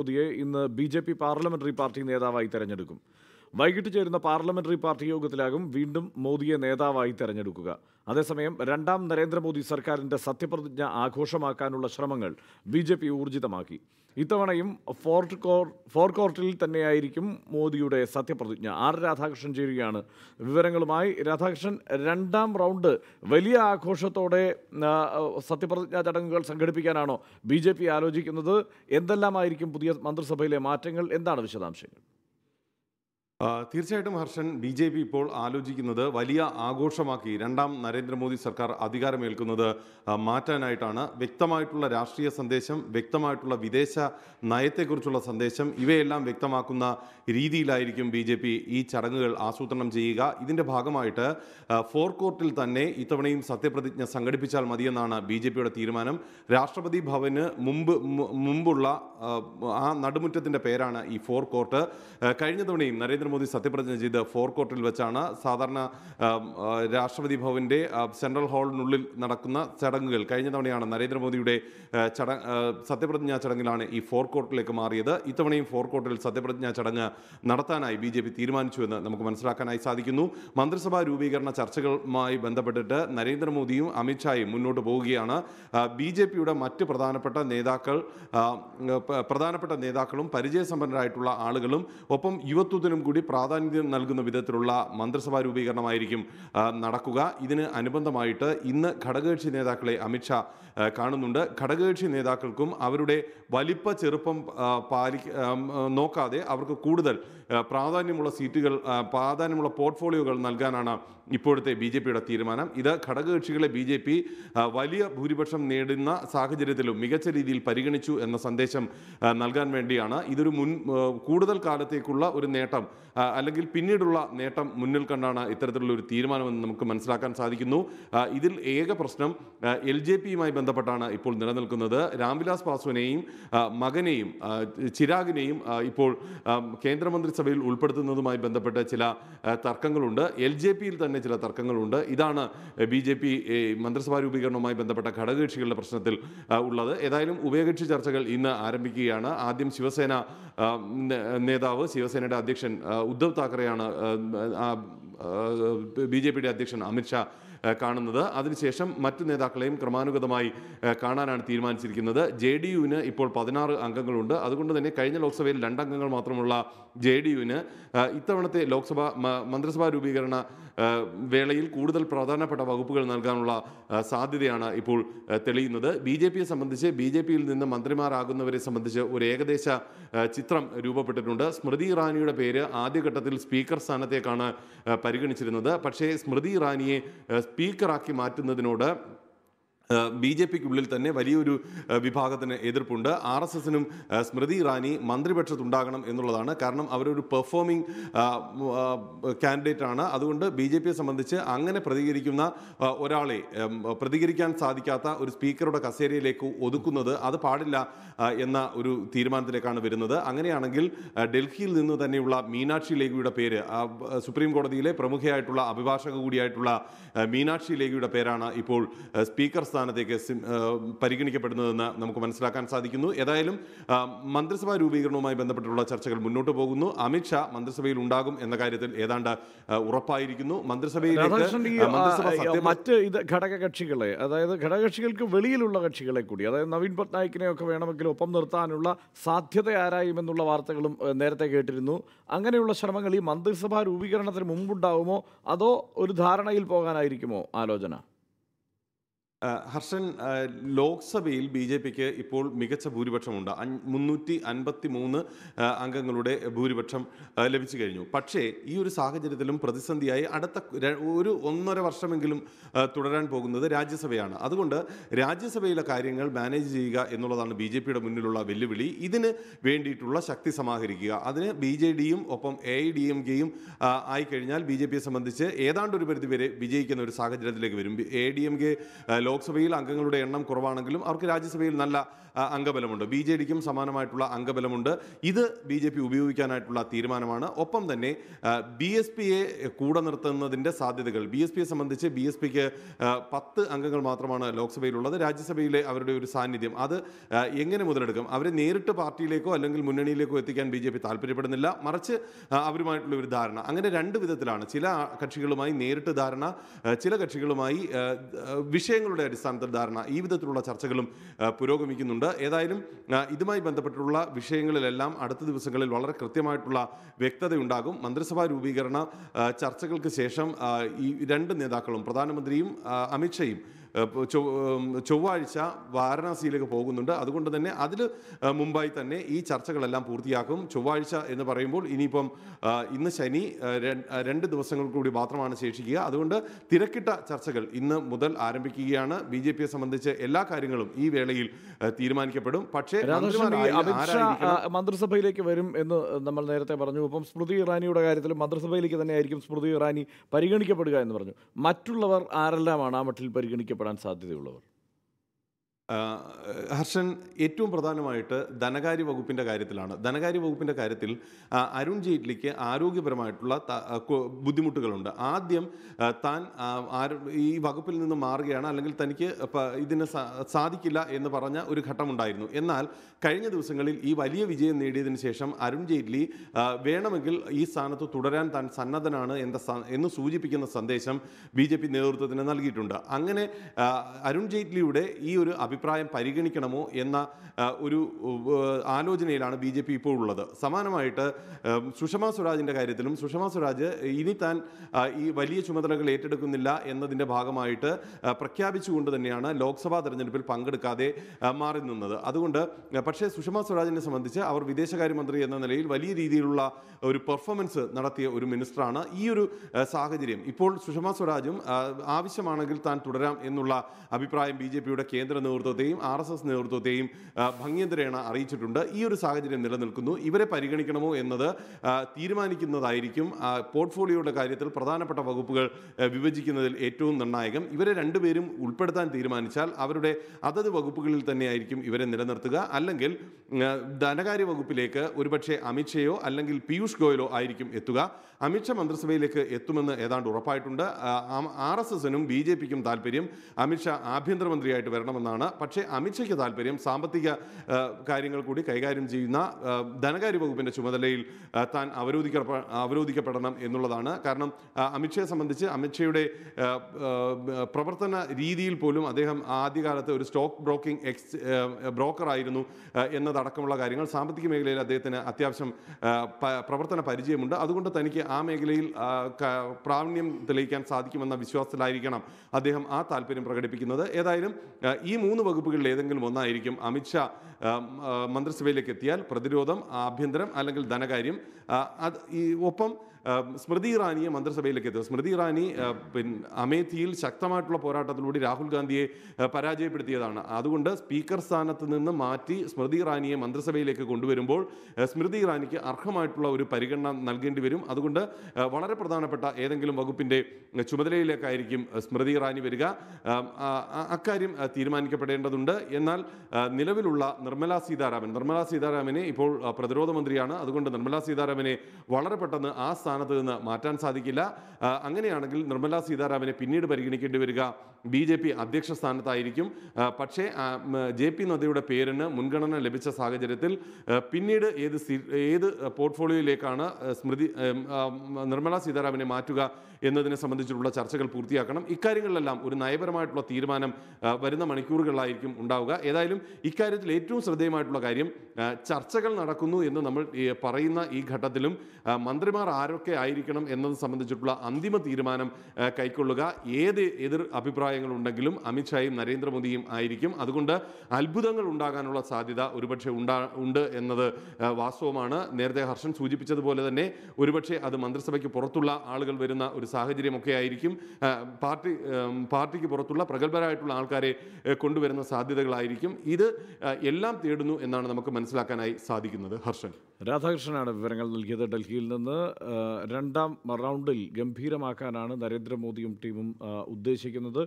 മോദിയെ ഇന്ന് B J P parliamentary party നേതാവായി തെരഞ്ഞെടുക്കും വൈകിട്ട് ചേരുന്ന പാർലമെന്ററി പാർട്ടി യോഗത്തിലാകും വീണ്ടും മോദിയെ നേതാവായി തെരഞ്ഞെടുക്കുക അതേസമയം രണ്ടാം നരേന്ദ്രമോദി സർക്കാരിന്റെ സത്യപ്രതിജ്ഞ ആഘോഷമാക്കാനുള്ള ശ്രമങ്ങൾ ബി ഊർജിതമാക്കി ഇത്തവണയും ഫോർട്ട് കോർ ഫോർ കോർട്ടിൽ തന്നെയായിരിക്കും മോദിയുടെ സത്യപ്രതിജ്ഞ ആർ രാധാകൃഷ്ണൻ ചെയ്യുകയാണ് വിവരങ്ങളുമായി രാധാകൃഷ്ണൻ രണ്ടാം റൗണ്ട് വലിയ ആഘോഷത്തോടെ സത്യപ്രതിജ്ഞാ ചടങ്ങുകൾ സംഘടിപ്പിക്കാനാണോ ബി ആലോചിക്കുന്നത് എന്തെല്ലാമായിരിക്കും പുതിയ മന്ത്രിസഭയിലെ മാറ്റങ്ങൾ എന്താണ് വിശദാംശങ്ങൾ തീർച്ചയായിട്ടും ഹർഷൻ ബി ജെ പി ഇപ്പോൾ ആലോചിക്കുന്നത് വലിയ ആഘോഷമാക്കി രണ്ടാം നരേന്ദ്രമോദി സർക്കാർ അധികാരമേൽക്കുന്നത് മാറ്റാനായിട്ടാണ് വ്യക്തമായിട്ടുള്ള രാഷ്ട്രീയ സന്ദേശം വ്യക്തമായിട്ടുള്ള വിദേശ നയത്തെക്കുറിച്ചുള്ള സന്ദേശം ഇവയെല്ലാം വ്യക്തമാക്കുന്ന രീതിയിലായിരിക്കും ബി ഈ ചടങ്ങുകൾ ആസൂത്രണം ചെയ്യുക ഇതിൻ്റെ ഭാഗമായിട്ട് ഫോർ കോർട്ടിൽ തന്നെ ഇത്തവണയും സത്യപ്രതിജ്ഞ സംഘടിപ്പിച്ചാൽ മതിയെന്നാണ് ബി ജെ പിയുടെ തീരുമാനം രാഷ്ട്രപതി ഭവന് മുമ്പ് മുമ്പുള്ള ആ നടുമുറ്റത്തിൻ്റെ പേരാണ് ഈ ഫോർ കോർട്ട് കഴിഞ്ഞ തവണയും നരേന്ദ്ര നരേന്ദ്രമോദി സത്യപ്രതിജ്ഞ ചെയ്ത് കോർട്ടിൽ വെച്ചാണ് സാധാരണ രാഷ്ട്രപതി ഭവന്റെ സെൻട്രൽ ഹാളിനുള്ളിൽ നടക്കുന്ന ചടങ്ങുകൾ കഴിഞ്ഞ തവണയാണ് നരേന്ദ്രമോദിയുടെ ചടങ്ങ് സത്യപ്രതിജ്ഞാ ചടങ്ങിലാണ് ഈ ഫോർ കോർട്ടിലേക്ക് മാറിയത് ഇത്തവണയും കോർട്ടിൽ സത്യപ്രതിജ്ഞാ ചടങ്ങ് നടത്താനായി ബി ജെ പി തീരുമാനിച്ചുവെന്ന് നമുക്ക് മനസ്സിലാക്കാനായി സാധിക്കുന്നു മന്ത്രിസഭാ രൂപീകരണ ചർച്ചകളുമായി ബന്ധപ്പെട്ടിട്ട് നരേന്ദ്രമോദിയും അമിത്ഷായും മുന്നോട്ട് പോവുകയാണ് ബി ജെ പിയുടെ മറ്റ് പ്രധാനപ്പെട്ട നേതാക്കൾ പ്രധാനപ്പെട്ട നേതാക്കളും പരിചയസമ്പന്നരായിട്ടുള്ള ആളുകളും ഒപ്പം യുവത്വത്തിനും കൂടി കൂടി പ്രാധാന്യം നൽകുന്ന വിധത്തിലുള്ള മന്ത്രിസഭാ രൂപീകരണമായിരിക്കും നടക്കുക ഇതിന് അനുബന്ധമായിട്ട് ഇന്ന് ഘടകകക്ഷി നേതാക്കളെ അമിത്ഷാ കാണുന്നുണ്ട് ഘടകകക്ഷി നേതാക്കൾക്കും അവരുടെ വലിപ്പ ചെറുപ്പം പാലി നോക്കാതെ അവർക്ക് കൂടുതൽ പ്രാധാന്യമുള്ള സീറ്റുകൾ പ്രാധാന്യമുള്ള പോർട്ട്ഫോളിയോകൾ നൽകാനാണ് ഇപ്പോഴത്തെ ബി ജെ പിയുടെ തീരുമാനം ഇത് ഘടകകക്ഷികളെ ബി ജെ പി വലിയ ഭൂരിപക്ഷം നേടുന്ന സാഹചര്യത്തിലും മികച്ച രീതിയിൽ പരിഗണിച്ചു എന്ന സന്ദേശം നൽകാൻ വേണ്ടിയാണ് ഇതൊരു മുൻ കൂടുതൽ കാലത്തേക്കുള്ള ഒരു നേട്ടം അല്ലെങ്കിൽ പിന്നീടുള്ള നേട്ടം മുന്നിൽ കണ്ടാണ് ഇത്തരത്തിലുള്ള ഒരു തീരുമാനമെന്ന് നമുക്ക് മനസ്സിലാക്കാൻ സാധിക്കുന്നു ഇതിൽ ഏക പ്രശ്നം എൽ ജെ പിയുമായി ബന്ധപ്പെട്ടാണ് ഇപ്പോൾ നിലനിൽക്കുന്നത് രാംവിലാസ് പാസ്വാനെയും മകനെയും ചിരാഗിനെയും ഇപ്പോൾ കേന്ദ്രമന്ത്രി മന്ത്രിസഭയിൽ ഉൾപ്പെടുത്തുന്നതുമായി ബന്ധപ്പെട്ട ചില തർക്കങ്ങളുണ്ട് എൽ ജെ പിയിൽ തന്നെ ചില തർക്കങ്ങളുണ്ട് ഇതാണ് ബി ജെ പി മന്ത്രിസഭാ രൂപീകരണവുമായി ബന്ധപ്പെട്ട ഘടകകക്ഷികളുടെ പ്രശ്നത്തിൽ ഉള്ളത് ഏതായാലും ഉഭയകക്ഷി ചർച്ചകൾ ഇന്ന് ആരംഭിക്കുകയാണ് ആദ്യം ശിവസേന നേതാവ് ശിവസേനയുടെ അധ്യക്ഷൻ ഉദ്ധവ് താക്കറെയാണ് ബി ജെ പിയുടെ അധ്യക്ഷൻ അമിത്ഷാ കാണുന്നത് അതിനുശേഷം മറ്റ് നേതാക്കളെയും ക്രമാനുഗതമായി കാണാനാണ് തീരുമാനിച്ചിരിക്കുന്നത് ജെ ഡി യുവിന് ഇപ്പോൾ പതിനാറ് അംഗങ്ങളുണ്ട് അതുകൊണ്ട് തന്നെ കഴിഞ്ഞ ലോക്സഭയിൽ രണ്ടംഗങ്ങൾ മാത്രമുള്ള ജെ ഡി യുവിന് ഇത്തവണത്തെ ലോക്സഭ മന്ത്രിസഭാ രൂപീകരണ വേളയിൽ കൂടുതൽ പ്രധാനപ്പെട്ട വകുപ്പുകൾ നൽകാനുള്ള സാധ്യതയാണ് ഇപ്പോൾ തെളിയുന്നത് ബി ജെ പിയെ സംബന്ധിച്ച് ബി ജെ പിയിൽ നിന്ന് മന്ത്രിമാരാകുന്നവരെ സംബന്ധിച്ച് ഒരു ഏകദേശ ചിത്രം രൂപപ്പെട്ടിട്ടുണ്ട് സ്മൃതി ഇറാനിയുടെ പേര് ആദ്യഘട്ടത്തിൽ സ്പീക്കർ സ്ഥാനത്തേക്കാണ് പരിഗണിച്ചിരുന്നത് പക്ഷേ സ്മൃതി ഇറാനിയെ സ്പീക്കറാക്കി മാറ്റുന്നതിനോട് ബി ജെ പിക്കുള്ളിൽ തന്നെ വലിയൊരു വിഭാഗത്തിന് എതിർപ്പുണ്ട് ആർ എസ് എസിനും സ്മൃതി ഇറാനി മന്ത്രിപക്ഷത്തുണ്ടാകണം എന്നുള്ളതാണ് കാരണം അവരൊരു പെർഫോമിംഗ് കാൻഡിഡേറ്റ് ആണ് അതുകൊണ്ട് ബി ജെ പിയെ സംബന്ധിച്ച് അങ്ങനെ പ്രതികരിക്കുന്ന ഒരാളെ പ്രതികരിക്കാൻ സാധിക്കാത്ത ഒരു സ്പീക്കറുടെ കസേരയിലേക്ക് ഒതുക്കുന്നത് അത് പാടില്ല എന്ന ഒരു തീരുമാനത്തിലേക്കാണ് വരുന്നത് അങ്ങനെയാണെങ്കിൽ ഡൽഹിയിൽ നിന്ന് തന്നെയുള്ള മീനാക്ഷി ലേഖിയുടെ പേര് സുപ്രീം കോടതിയിലെ പ്രമുഖയായിട്ടുള്ള അഭിഭാഷക കൂടിയായിട്ടുള്ള മീനാക്ഷി ലേഖിയുടെ പേരാണ് ഇപ്പോൾ സ്പീക്കർ സ്ഥാനത്തേക്ക് പരിഗണിക്കപ്പെടുന്നതെന്ന് നമുക്ക് മനസ്സിലാക്കാൻ സാധിക്കുന്നു ഏതായാലും മന്ത്രിസഭാ രൂപീകരണവുമായി ബന്ധപ്പെട്ടുള്ള ചർച്ചകൾ മുന്നോട്ട് പോകുന്നു അമിത്ഷാ മന്ത്രിസഭയിൽ ഉണ്ടാകും എന്ന കാര്യത്തിൽ ഏതാണ്ട് ഉറപ്പായിരിക്കുന്നു മന്ത്രിസഭയിലേക്ക് മറ്റ് ഇത് ഘടകകക്ഷികളെ അതായത് ഘടകകക്ഷികൾക്ക് വെളിയിലുള്ള കക്ഷികളെ കൂടി അതായത് നവീൻ പട്നായിക്കിനെ ഒക്കെ വേണമെങ്കിൽ ഒപ്പം നിർത്താനുള്ള സാധ്യത എന്നുള്ള വാർത്തകളും നേരത്തെ കേട്ടിരുന്നു അങ്ങനെയുള്ള ശ്രമങ്ങൾ ഈ മന്ത്രിസഭാ രൂപീകരണത്തിന് മുമ്പുണ്ടാവുമോ അതോ ഒരു ധാരണയിൽ പോകാനായിരിക്കുമോ ആലോചന ഹർഷൻ ലോക്സഭയിൽ ബി ജെ പിക്ക് ഇപ്പോൾ മികച്ച ഭൂരിപക്ഷമുണ്ട് മുന്നൂറ്റി അൻപത്തി മൂന്ന് അംഗങ്ങളുടെ ഭൂരിപക്ഷം ലഭിച്ചു കഴിഞ്ഞു പക്ഷേ ഈ ഒരു സാഹചര്യത്തിലും പ്രതിസന്ധിയായി അടുത്ത ഒരു ഒന്നര വർഷമെങ്കിലും തുടരാൻ പോകുന്നത് രാജ്യസഭയാണ് അതുകൊണ്ട് രാജ്യസഭയിലെ കാര്യങ്ങൾ മാനേജ് ചെയ്യുക എന്നുള്ളതാണ് ബി ജെ പിയുടെ മുന്നിലുള്ള വെല്ലുവിളി ഇതിന് വേണ്ടിയിട്ടുള്ള ശക്തി സമാഹരിക്കുക അതിന് ബി ജെ ഡിയും ഒപ്പം എ ഐ ഡി എം കെയും ആയിക്കഴിഞ്ഞാൽ ബി ജെ പിയെ സംബന്ധിച്ച് ഏതാണ്ട് ഒരു പരിധിവരെ വിജയിക്കുന്ന ഒരു സാഹചര്യത്തിലേക്ക് വരും എ ഡി എം കെ ലോക്സഭയിൽ അംഗങ്ങളുടെ എണ്ണം കുറവാണെങ്കിലും അവർക്ക് രാജ്യസഭയിൽ നല്ല അംഗബലമുണ്ട് ബി ജെ ഡിക്കും സമാനമായിട്ടുള്ള അംഗബലമുണ്ട് ഇത് ബി ജെ പി ഉപയോഗിക്കാനായിട്ടുള്ള തീരുമാനമാണ് ഒപ്പം തന്നെ ബി എസ് പിയെ കൂടെ നിർത്തുന്നതിൻ്റെ സാധ്യതകൾ ബി എസ് പിയെ സംബന്ധിച്ച് ബി എസ് പിക്ക് പത്ത് അംഗങ്ങൾ മാത്രമാണ് ലോക്സഭയിലുള്ളത് രാജ്യസഭയിലെ അവരുടെ ഒരു സാന്നിധ്യം അത് എങ്ങനെ മുതലെടുക്കും അവരെ നേരിട്ട് പാർട്ടിയിലേക്കോ അല്ലെങ്കിൽ മുന്നണിയിലേക്കോ എത്തിക്കാൻ ബി ജെ പി താല്പര്യപ്പെടുന്നില്ല മറിച്ച് അവരുമായിട്ടുള്ള ഒരു ധാരണ അങ്ങനെ രണ്ട് വിധത്തിലാണ് ചില കക്ഷികളുമായി നേരിട്ട് ധാരണ ചില കക്ഷികളുമായി വിഷയങ്ങളുടെ ചർച്ചകളുടെ അടിസ്ഥാനത്തിൽ ധാരണ ഈ വിധത്തിലുള്ള ചർച്ചകളും പുരോഗമിക്കുന്നുണ്ട് ഏതായാലും ഇതുമായി ബന്ധപ്പെട്ടുള്ള വിഷയങ്ങളിലെല്ലാം അടുത്ത ദിവസങ്ങളിൽ വളരെ കൃത്യമായിട്ടുള്ള വ്യക്തതയുണ്ടാകും മന്ത്രിസഭാ രൂപീകരണ ചർച്ചകൾക്ക് ശേഷം ഈ രണ്ട് നേതാക്കളും പ്രധാനമന്ത്രിയും അമിത്ഷായും ചൊവ്വാഴ്ച വാരണാസിയിലേക്ക് പോകുന്നുണ്ട് അതുകൊണ്ട് തന്നെ അതിൽ മുമ്പായി തന്നെ ഈ ചർച്ചകളെല്ലാം പൂർത്തിയാക്കും ചൊവ്വാഴ്ച എന്ന് പറയുമ്പോൾ ഇനിയിപ്പം ഇന്ന് ശനി രണ്ട് ദിവസങ്ങൾ കൂടി മാത്രമാണ് ശേഷിക്കുക അതുകൊണ്ട് തിരക്കിട്ട ചർച്ചകൾ ഇന്ന് മുതൽ ആരംഭിക്കുകയാണ് ബി ജെ പിയെ സംബന്ധിച്ച് എല്ലാ കാര്യങ്ങളും ഈ വേളയിൽ തീരുമാനിക്കപ്പെടും പക്ഷേ മന്ത്രിസഭയിലേക്ക് വരും എന്ന് നമ്മൾ നേരത്തെ പറഞ്ഞു ഇപ്പം സ്മൃതി ഇറാനിയുടെ കാര്യത്തിൽ മന്ത്രിസഭയിലേക്ക് തന്നെയായിരിക്കും സ്മൃതി ഇറാനി പരിഗണിക്കപ്പെടുക എന്ന് പറഞ്ഞു മറ്റുള്ളവർ ആരെല്ലാമാണ് ആ മട്ടിൽ പരിഗണിക്കപ്പെടുന്നത് മരണപ്പെടാൻ സാധ്യതയുള്ളവർ ഹർഷൻ ഏറ്റവും പ്രധാനമായിട്ട് ധനകാര്യ വകുപ്പിൻ്റെ കാര്യത്തിലാണ് ധനകാര്യ വകുപ്പിൻ്റെ കാര്യത്തിൽ അരുൺ ജെയ്റ്റ്ലിക്ക് ആരോഗ്യപരമായിട്ടുള്ള ബുദ്ധിമുട്ടുകളുണ്ട് ആദ്യം താൻ ഈ വകുപ്പിൽ നിന്ന് മാറുകയാണ് അല്ലെങ്കിൽ തനിക്ക് ഇതിന് സാധിക്കില്ല എന്ന് പറഞ്ഞ ഒരു ഘട്ടമുണ്ടായിരുന്നു എന്നാൽ കഴിഞ്ഞ ദിവസങ്ങളിൽ ഈ വലിയ വിജയം നേടിയതിന് ശേഷം അരുൺ ജെയ്റ്റ്ലി വേണമെങ്കിൽ ഈ സ്ഥാനത്ത് തുടരാൻ താൻ സന്നദ്ധനാണ് എന്ന് സൂചിപ്പിക്കുന്ന സന്ദേശം ബി നേതൃത്വത്തിന് നൽകിയിട്ടുണ്ട് അങ്ങനെ അരുൺ ജെയ്റ്റ്ലിയുടെ ഈ ഒരു അഭിപ്രായം പരിഗണിക്കണമോ എന്ന ഒരു ആലോചനയിലാണ് ബി ജെ പി ഇപ്പോൾ ഉള്ളത് സമാനമായിട്ട് സുഷമ സ്വരാജിൻ്റെ കാര്യത്തിലും സുഷമ സ്വരാജ് ഇനി താൻ ഈ വലിയ ചുമതലകൾ ഏറ്റെടുക്കുന്നില്ല എന്നതിൻ്റെ ഭാഗമായിട്ട് പ്രഖ്യാപിച്ചുകൊണ്ട് തന്നെയാണ് ലോക്സഭാ തെരഞ്ഞെടുപ്പിൽ പങ്കെടുക്കാതെ മാറി നിന്നത് അതുകൊണ്ട് പക്ഷേ സുഷമ സ്വരാജിനെ സംബന്ധിച്ച് അവർ വിദേശകാര്യമന്ത്രി എന്ന നിലയിൽ വലിയ രീതിയിലുള്ള ഒരു പെർഫോമൻസ് നടത്തിയ ഒരു മിനിസ്റ്ററാണ് ഈ ഒരു സാഹചര്യം ഇപ്പോൾ സുഷമ സ്വരാജും ആവശ്യമാണെങ്കിൽ താൻ തുടരാം എന്നുള്ള അഭിപ്രായം ബി കേന്ദ്ര നേതൃത്വം നേതൃത്വത്തെയും ആർ എസ് എസ് നേതൃത്വത്തെയും ഭംഗ്യന്തരേണ അറിയിച്ചിട്ടുണ്ട് ഈ ഒരു സാഹചര്യം നിലനിൽക്കുന്നു ഇവരെ പരിഗണിക്കണമോ എന്നത് തീരുമാനിക്കുന്നതായിരിക്കും പോർട്ട്ഫോളിയോയുടെ കാര്യത്തിൽ പ്രധാനപ്പെട്ട വകുപ്പുകൾ വിഭജിക്കുന്നതിൽ ഏറ്റവും നിർണായകം ഇവരെ രണ്ടുപേരും ഉൾപ്പെടുത്താൻ തീരുമാനിച്ചാൽ അവരുടെ അതത് വകുപ്പുകളിൽ തന്നെയായിരിക്കും ഇവരെ നിലനിർത്തുക അല്ലെങ്കിൽ ധനകാര്യ വകുപ്പിലേക്ക് ഒരുപക്ഷെ അമിത്ഷയോ അല്ലെങ്കിൽ പീയൂഷ് ഗോയലോ ആയിരിക്കും എത്തുക അമിത്ഷാ മന്ത്രിസഭയിലേക്ക് എത്തുമെന്ന് ഏതാണ്ട് ഉറപ്പായിട്ടുണ്ട് ആർ എസ് എസിനും ബി ജെ പിക്കും താല്പര്യം അമിത്ഷാ ആഭ്യന്തരമന്ത്രിയായിട്ട് വരണമെന്നാണ് പക്ഷേ അമിത്ഷയ്ക്ക് താല്പര്യം സാമ്പത്തിക കാര്യങ്ങൾ കൂടി കൈകാര്യം ചെയ്യുന്ന ധനകാര്യ വകുപ്പിൻ്റെ ചുമതലയിൽ താൻ അവരോധിക്ക അവരോധിക്കപ്പെടണം എന്നുള്ളതാണ് കാരണം അമിത്ഷയെ സംബന്ധിച്ച് അമിത്ഷയുടെ പ്രവർത്തന രീതിയിൽ പോലും അദ്ദേഹം ആദ്യകാലത്ത് ഒരു സ്റ്റോക്ക് ബ്രോക്കിംഗ് എക്സ് ബ്രോക്കറായിരുന്നു എന്നതടക്കമുള്ള കാര്യങ്ങൾ സാമ്പത്തിക മേഖലയിൽ അദ്ദേഹത്തിന് അത്യാവശ്യം പ്രവർത്തന പരിചയമുണ്ട് അതുകൊണ്ട് തനിക്ക് ആ മേഖലയിൽ പ്രാവീണ്യം തെളിയിക്കാൻ സാധിക്കുമെന്ന വിശ്വാസത്തിലായിരിക്കണം അദ്ദേഹം ആ താല്പര്യം പ്രകടിപ്പിക്കുന്നത് ഏതായാലും ഈ മൂന്ന് വകുപ്പുകളിൽ ഏതെങ്കിലും ഒന്നായിരിക്കും അമിത്ഷാ മന്ത്രിസഭയിലേക്ക് എത്തിയാൽ പ്രതിരോധം ആഭ്യന്തരം അല്ലെങ്കിൽ ധനകാര്യം അത് ഈ ഒപ്പം സ്മൃതി ഇറാനിയെ മന്ത്രിസഭയിലേക്ക് എത്തുക സ്മൃതി ഇറാനി പിന്നെ അമേത്തിയിൽ ശക്തമായിട്ടുള്ള പോരാട്ടത്തിലൂടെ രാഹുൽ ഗാന്ധിയെ പരാജയപ്പെടുത്തിയതാണ് അതുകൊണ്ട് സ്പീക്കർ സ്ഥാനത്ത് നിന്ന് മാറ്റി സ്മൃതി ഇറാനിയെ മന്ത്രിസഭയിലേക്ക് കൊണ്ടുവരുമ്പോൾ സ്മൃതി ഇറാനിക്ക് അർഹമായിട്ടുള്ള ഒരു പരിഗണന നൽകേണ്ടി വരും അതുകൊണ്ട് വളരെ പ്രധാനപ്പെട്ട ഏതെങ്കിലും വകുപ്പിൻ്റെ ചുമതലയിലേക്കായിരിക്കും സ്മൃതി ഇറാനി വരിക അക്കാര്യം തീരുമാനിക്കപ്പെടേണ്ടതുണ്ട് എന്നാൽ നിലവിലുള്ള നിർമ്മല സീതാരാമൻ നിർമ്മല സീതാരാമനെ ഇപ്പോൾ പ്രതിരോധ മന്ത്രിയാണ് അതുകൊണ്ട് നിർമ്മല സീതാരാമനെ വളരെ പെട്ടെന്ന് ആ സ്ഥാനം സ്ഥാനത്ത് നിന്ന് മാറ്റാൻ സാധിക്കില്ല അങ്ങനെയാണെങ്കിൽ നിർമ്മലാ സീതാരാമനെ പിന്നീട് പരിഗണിക്കേണ്ടി വരിക ബി ജെ പി അധ്യക്ഷ സ്ഥാനത്തായിരിക്കും പക്ഷേ ജെ പി നദ്ദയുടെ പേരിന് മുൻഗണന ലഭിച്ച സാഹചര്യത്തിൽ പിന്നീട് ഏത് ഏത് പോർട്ട്ഫോളിയോയിലേക്കാണ് സ്മൃതി നിർമ്മലാ സീതാരാമനെ മാറ്റുക എന്നതിനെ സംബന്ധിച്ചിട്ടുള്ള ചർച്ചകൾ പൂർത്തിയാക്കണം ഇക്കാര്യങ്ങളിലെല്ലാം ഒരു നയപരമായിട്ടുള്ള തീരുമാനം വരുന്ന മണിക്കൂറുകളിലായിരിക്കും ഉണ്ടാവുക ഏതായാലും ഇക്കാര്യത്തിൽ ഏറ്റവും ശ്രദ്ധേയമായിട്ടുള്ള കാര്യം ചർച്ചകൾ നടക്കുന്നു എന്ന് നമ്മൾ പറയുന്ന ഈ ഘട്ടത്തിലും മന്ത്രിമാർ ആരൊക്കെ ആരൊക്കെ ആയിരിക്കണം എന്നത് സംബന്ധിച്ചിട്ടുള്ള അന്തിമ തീരുമാനം കൈക്കൊള്ളുക ഏത് എതിർ അഭിപ്രായങ്ങൾ ഉണ്ടെങ്കിലും അമിത്ഷായും നരേന്ദ്രമോദിയും ആയിരിക്കും അതുകൊണ്ട് അത്ഭുതങ്ങൾ ഉണ്ടാകാനുള്ള സാധ്യത ഒരുപക്ഷെ ഉണ്ടാ ഉണ്ട് എന്നത് വാസ്തവമാണ് നേരത്തെ ഹർഷൻ സൂചിപ്പിച്ചതുപോലെ തന്നെ ഒരുപക്ഷെ അത് മന്ത്രിസഭയ്ക്ക് പുറത്തുള്ള ആളുകൾ വരുന്ന ഒരു സാഹചര്യമൊക്കെ ആയിരിക്കും പാർട്ടി പാർട്ടിക്ക് പുറത്തുള്ള പ്രഗത്ഭരായിട്ടുള്ള ആൾക്കാരെ കൊണ്ടുവരുന്ന സാധ്യതകളായിരിക്കും ഇത് എല്ലാം തേടുന്നു എന്നാണ് നമുക്ക് മനസ്സിലാക്കാനായി സാധിക്കുന്നത് ഹർഷൻ രാധാകൃഷ്ണനാണ് വിവരങ്ങൾ നൽകിയത് ഡൽഹിയിൽ നിന്ന് രണ്ടാം റൗണ്ടിൽ ഗംഭീരമാക്കാനാണ് നരേന്ദ്രമോദിയും ടീമും ഉദ്ദേശിക്കുന്നത്